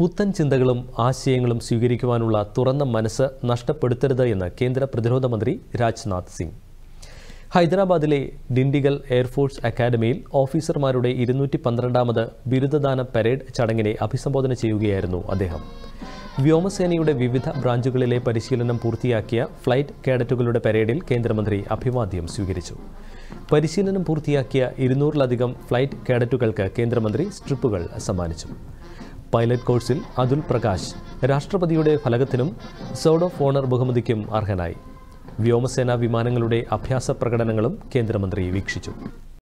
പുത്തൻ ചിന്തകളും ആശയങ്ങളും സ്വീകരിക്കുവാനുള്ള തുറന്ന മനസ്സ് നഷ്ടപ്പെടുത്തരുത് എന്ന് കേന്ദ്ര പ്രതിരോധ മന്ത്രി രാജ്നാഥ് സിംഗ് ഹൈദരാബാദിലെ ഡിണ്ടിഗൽ എയർഫോഴ്സ് അക്കാദമിയിൽ ഓഫീസർമാരുടെ ഇരുന്നൂറ്റി പന്ത്രണ്ടാമത് ബിരുദദാന പരേഡ് ചടങ്ങിനെ അഭിസംബോധന ചെയ്യുകയായിരുന്നു അദ്ദേഹം വ്യോമസേനയുടെ വിവിധ ബ്രാഞ്ചുകളിലെ പരിശീലനം പൂർത്തിയാക്കിയ ഫ്ലൈറ്റ് കേഡറ്റുകളുടെ പരേഡിൽ കേന്ദ്രമന്ത്രി അഭിവാദ്യം സ്വീകരിച്ചു പരിശീലനം പൂർത്തിയാക്കിയ ഇരുന്നൂറിലധികം ഫ്ലൈറ്റ് കേഡറ്റുകൾക്ക് കേന്ദ്രമന്ത്രി സ്ട്രിപ്പുകൾ സമ്മാനിച്ചു പൈലറ്റ് കോഴ്സിൽ അതുൽ പ്രകാശ് രാഷ്ട്രപതിയുടെ ഫലകത്തിനും സോഡ് ഓഫ് ഓണർ ബഹുമതിക്കും അർഹനായി വ്യോമസേനാ വിമാനങ്ങളുടെ അഭ്യാസ പ്രകടനങ്ങളും കേന്ദ്രമന്ത്രി വീക്ഷിച്ചു